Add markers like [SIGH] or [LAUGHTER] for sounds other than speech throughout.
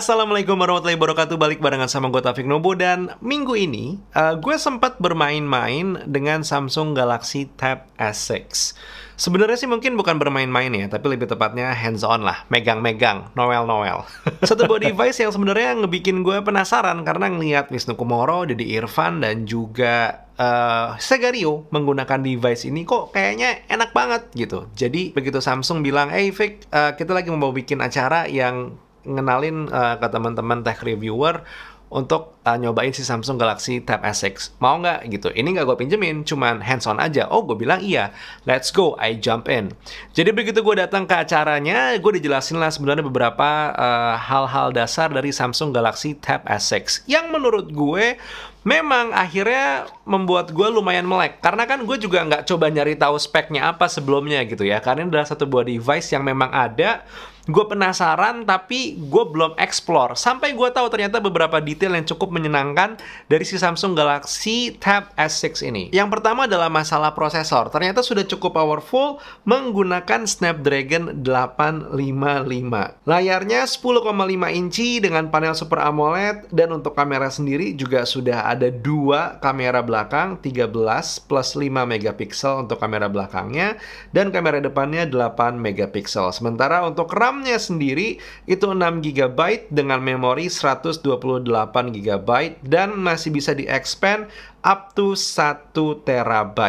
Assalamualaikum warahmatullahi wabarakatuh Balik barengan sama gue Taufik Nobo Dan minggu ini uh, eh, gue sempat bermain-main dengan Samsung Galaxy Tab S6 Sebenarnya sih mungkin bukan bermain-main ya, tapi lebih tepatnya hands on lah, megang-megang, noel-noel. [LAUGHS] Satu body device yang sebenarnya ngebikin gue penasaran karena ngeliat Wisnu Kumoro, Deddy Irfan, dan juga uh, Segario menggunakan device ini kok kayaknya enak banget gitu. Jadi begitu Samsung bilang, hey Vic, uh, eh, kita lagi mau bikin acara yang ngenalin uh, ke teman-teman tech reviewer untuk uh, nyobain si Samsung Galaxy Tab S6. Mau nggak gitu? Ini nggak gue pinjemin, cuman hands on aja. Oh, gue bilang iya. Let's go, I jump in. Jadi begitu gue datang ke acaranya, gue dijelasin lah sebenarnya beberapa eh, hal-hal uh, dasar dari Samsung Galaxy Tab S6. Yang menurut gue memang akhirnya membuat gue lumayan melek karena kan gue juga nggak coba nyari tahu speknya apa sebelumnya gitu ya karena ini adalah satu buah device yang memang ada gue penasaran tapi gue belum explore sampai gue tahu ternyata beberapa detail yang cukup cukup menyenangkan dari si Samsung Galaxy Tab S6 ini. Yang pertama adalah masalah prosesor. Ternyata sudah cukup powerful menggunakan Snapdragon 855. Layarnya 10,5 inci dengan panel Super AMOLED dan untuk kamera sendiri juga sudah ada dua kamera belakang 13 plus 5 megapiksel untuk kamera belakangnya dan kamera depannya 8 megapiksel. Sementara untuk RAM-nya sendiri itu 6 GB dengan memori 128 GB GB dan masih bisa di-expand up to 1 TB.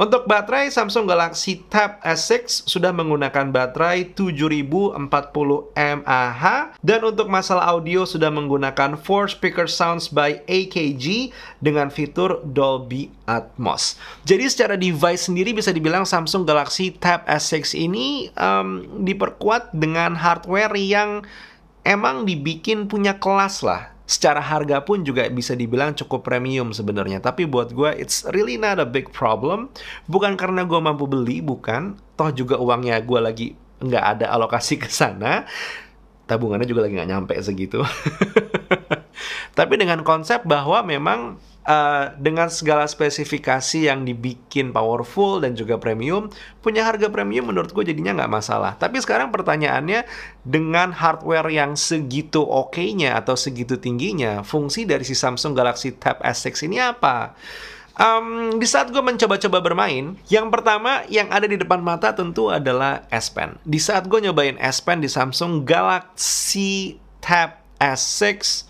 Untuk baterai, Samsung Galaxy Tab S6 sudah menggunakan baterai 7040 mAh dan untuk masalah audio sudah menggunakan 4 speaker sounds by AKG dengan fitur Dolby Atmos. Jadi secara device sendiri bisa dibilang Samsung Galaxy Tab S6 ini um, diperkuat dengan hardware yang emang dibikin punya kelas lah secara harga pun juga bisa dibilang cukup premium sebenarnya. Tapi buat gue, it's really not a big problem. Bukan karena gue mampu beli, bukan. Toh juga uangnya gue lagi nggak ada alokasi ke sana. Tabungannya juga lagi nggak nyampe segitu. [LAUGHS] Tapi dengan konsep bahwa memang Eh, dengan segala spesifikasi yang dibikin powerful dan juga premium, punya harga premium menurut gue jadinya nggak masalah. Tapi sekarang pertanyaannya, dengan hardware yang segitu oke-nya atau segitu tingginya, fungsi dari si Samsung Galaxy Tab S6 ini apa? Um, di saat gue mencoba-coba bermain, yang pertama yang ada di depan mata tentu adalah S Pen. Di saat gue nyobain S Pen di Samsung Galaxy Tab S6,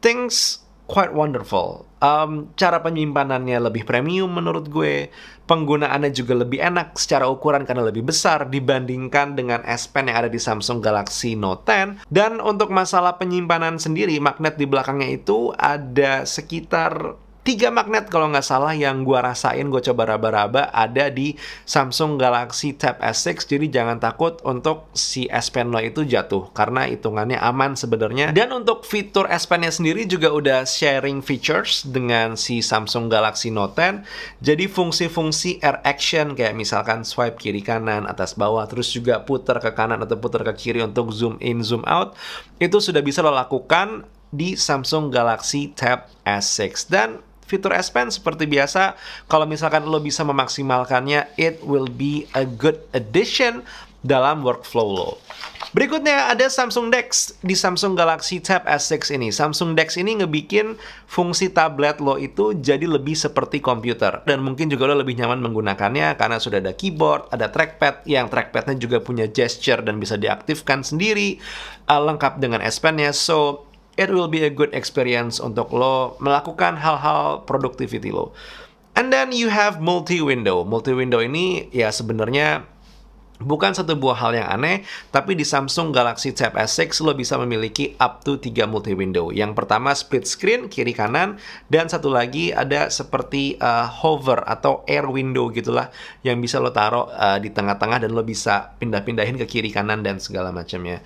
things quite wonderful. Um, cara penyimpanannya lebih premium menurut gue, penggunaannya juga lebih enak secara ukuran karena lebih besar dibandingkan dengan S Pen yang ada di Samsung Galaxy Note 10. Dan untuk masalah penyimpanan sendiri, magnet di belakangnya itu ada sekitar tiga magnet kalau nggak salah yang gua rasain gue coba raba-raba ada di Samsung Galaxy Tab S6 jadi jangan takut untuk si S Pen lo itu jatuh karena hitungannya aman sebenarnya dan untuk fitur S Pen-nya sendiri juga udah sharing features dengan si Samsung Galaxy Note 10 jadi fungsi-fungsi air action kayak misalkan swipe kiri kanan atas bawah terus juga putar ke kanan atau putar ke kiri untuk zoom in zoom out itu sudah bisa lo lakukan di Samsung Galaxy Tab S6 dan fitur S Pen seperti biasa kalau misalkan lo bisa memaksimalkannya it will be a good addition dalam workflow lo. Berikutnya ada Samsung DeX di Samsung Galaxy Tab S6 ini. Samsung DeX ini ngebikin fungsi tablet lo itu jadi lebih seperti komputer. Dan mungkin juga lo lebih nyaman menggunakannya karena sudah ada keyboard, ada trackpad, yang trackpadnya juga punya gesture dan bisa diaktifkan sendiri, uh, lengkap dengan S Pen-nya. So, it will be a good experience untuk lo melakukan hal-hal productivity lo. And then you have multi-window. Multi-window ini ya sebenarnya bukan satu buah hal yang aneh, tapi di Samsung Galaxy Tab S6 lo bisa memiliki up to 3 multi-window. Yang pertama split screen, kiri kanan, dan satu lagi ada seperti uh, hover atau air window gitulah yang bisa lo taruh uh, di tengah-tengah dan lo bisa pindah-pindahin ke kiri kanan dan segala macamnya.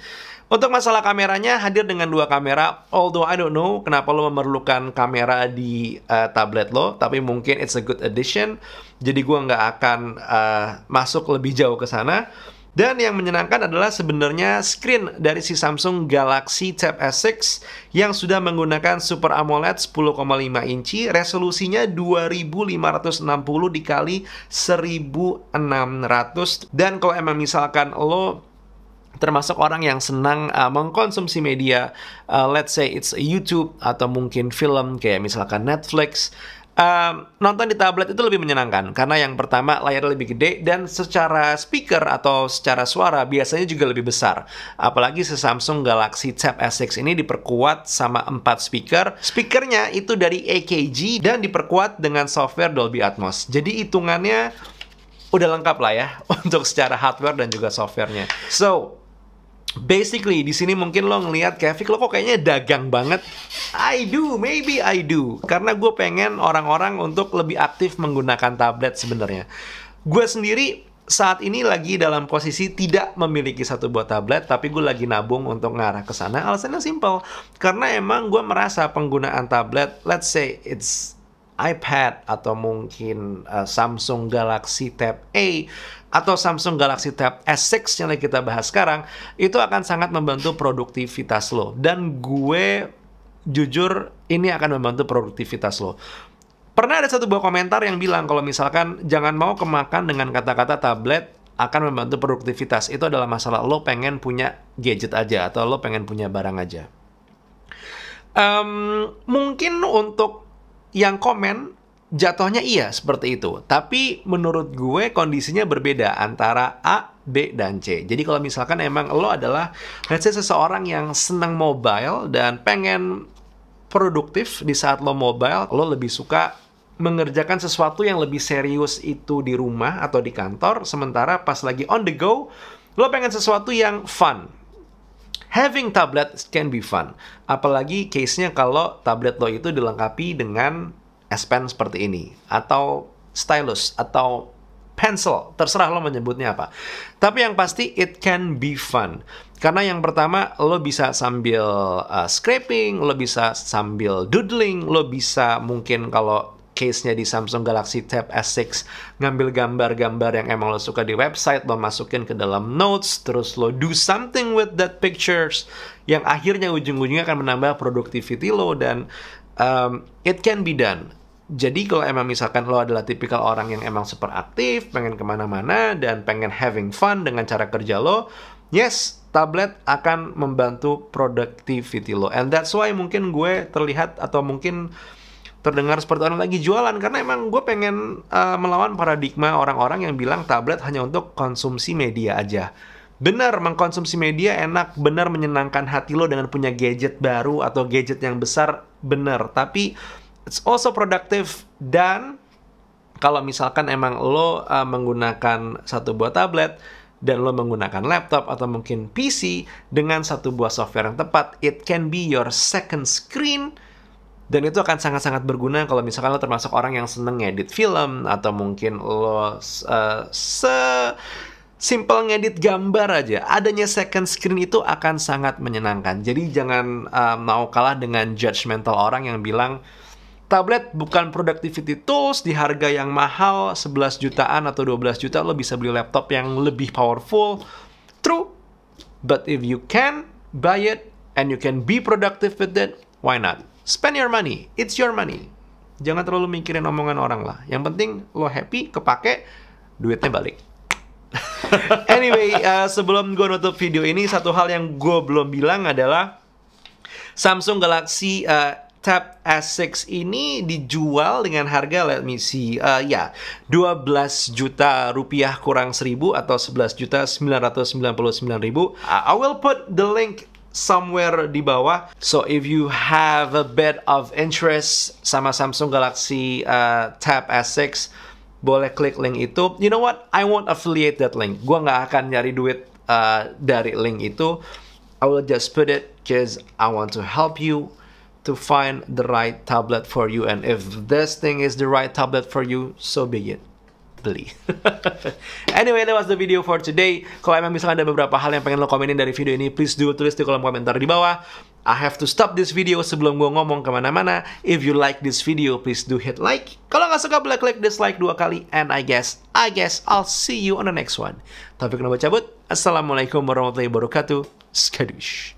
Untuk masalah kameranya hadir dengan dua kamera. Although I don't know kenapa lo memerlukan kamera di uh, tablet lo, tapi mungkin it's a good addition. Jadi gue nggak akan uh, masuk lebih jauh ke sana. Dan yang menyenangkan adalah sebenarnya screen dari si Samsung Galaxy Tab S6 yang sudah menggunakan Super AMOLED 10,5 inci, resolusinya 2560 dikali 1600. Dan kalau emang misalkan lo termasuk orang yang senang uh, mengkonsumsi media, uh, let's say it's YouTube atau mungkin film kayak misalkan Netflix. Uh, nonton di tablet itu lebih menyenangkan karena yang pertama layar lebih gede dan secara speaker atau secara suara biasanya juga lebih besar. Apalagi si Samsung Galaxy Tab S6 ini diperkuat sama 4 speaker. Speakernya itu dari AKG dan diperkuat dengan software Dolby Atmos. Jadi hitungannya udah lengkap lah ya [LAUGHS] untuk secara hardware dan juga softwarenya. So, basically di sini mungkin lo ngelihat Kevin lo kok kayaknya dagang banget. I do, maybe I do. Karena gue pengen orang-orang untuk lebih aktif menggunakan tablet sebenarnya. Gue sendiri saat ini lagi dalam posisi tidak memiliki satu buah tablet, tapi gue lagi nabung untuk ngarah ke sana. Alasannya simple, karena emang gue merasa penggunaan tablet, let's say it's iPad atau mungkin uh, Samsung Galaxy Tab A atau Samsung Galaxy Tab S6 yang lagi kita bahas sekarang itu akan sangat membantu produktivitas lo dan gue jujur ini akan membantu produktivitas lo. Pernah ada satu buah komentar yang bilang kalau misalkan jangan mau kemakan dengan kata-kata tablet akan membantu produktivitas. Itu adalah masalah lo pengen punya gadget aja atau lo pengen punya barang aja. Um, mungkin untuk yang komen jatuhnya iya seperti itu. Tapi menurut gue kondisinya berbeda antara A, B, dan C. Jadi kalau misalkan emang lo adalah let's say seseorang yang senang mobile dan pengen produktif di saat lo mobile, lo lebih suka mengerjakan sesuatu yang lebih serius itu di rumah atau di kantor, sementara pas lagi on the go, lo pengen sesuatu yang fun, having tablet can be fun. Apalagi case-nya kalau tablet lo itu dilengkapi dengan S Pen seperti ini, atau stylus, atau pencil, terserah lo menyebutnya apa. Tapi yang pasti it can be fun. Karena yang pertama lo bisa sambil uh, scraping, lo bisa sambil doodling, lo bisa mungkin kalau case-nya di Samsung Galaxy Tab S6 ngambil gambar-gambar yang emang lo suka di website lo masukin ke dalam notes terus lo do something with that pictures yang akhirnya ujung-ujungnya akan menambah productivity lo dan um, it can be done jadi kalau emang misalkan lo adalah tipikal orang yang emang super aktif, pengen kemana-mana, dan pengen having fun dengan cara kerja lo, yes, tablet akan membantu productivity lo. And that's why mungkin gue terlihat atau mungkin terdengar seperti orang lagi jualan karena emang gue pengen uh, melawan paradigma orang-orang yang bilang tablet hanya untuk konsumsi media aja. Benar, mengkonsumsi media enak, benar menyenangkan hati lo dengan punya gadget baru atau gadget yang besar, benar. Tapi it's also productive dan kalau misalkan emang lo uh, menggunakan satu buah tablet dan lo menggunakan laptop atau mungkin PC dengan satu buah software yang tepat, it can be your second screen dan itu akan sangat-sangat berguna kalau misalkan lo termasuk orang yang seneng ngedit film atau mungkin lo uh, eh, se simple ngedit gambar aja. Adanya second screen itu akan sangat menyenangkan. Jadi jangan uh, mau kalah dengan judgmental orang yang bilang tablet bukan productivity tools di harga yang mahal 11 jutaan atau 12 juta lo bisa beli laptop yang lebih powerful. True. But if you can buy it and you can be productive with it, why not? Spend your money, it's your money. Jangan terlalu mikirin omongan orang lah. Yang penting lo happy, kepake, duitnya balik. [LAUGHS] anyway, uh, sebelum gue nutup video ini, satu hal yang gue belum bilang adalah Samsung Galaxy uh, Tab S6 ini dijual dengan harga let me see uh, ya 12 juta rupiah kurang seribu atau 11 juta 999 ribu. Uh, I will put the link somewhere di bawah. So if you have a bit of interest sama Samsung Galaxy uh, Tab S6, boleh klik link itu. You know what? I won't affiliate that link. Gua nggak akan nyari duit uh, dari link itu. I will just put it because I want to help you to find the right tablet for you. And if this thing is the right tablet for you, so be it beli. [LAUGHS] anyway, that was the video for today. Kalau emang misalnya ada beberapa hal yang pengen lo komenin dari video ini, please do tulis di kolom komentar di bawah. I have to stop this video sebelum gue ngomong kemana-mana. If you like this video, please do hit like. Kalau nggak suka, boleh klik dislike dua kali. And I guess, I guess I'll see you on the next one. Topik nomor cabut. Assalamualaikum warahmatullahi wabarakatuh. Skadush.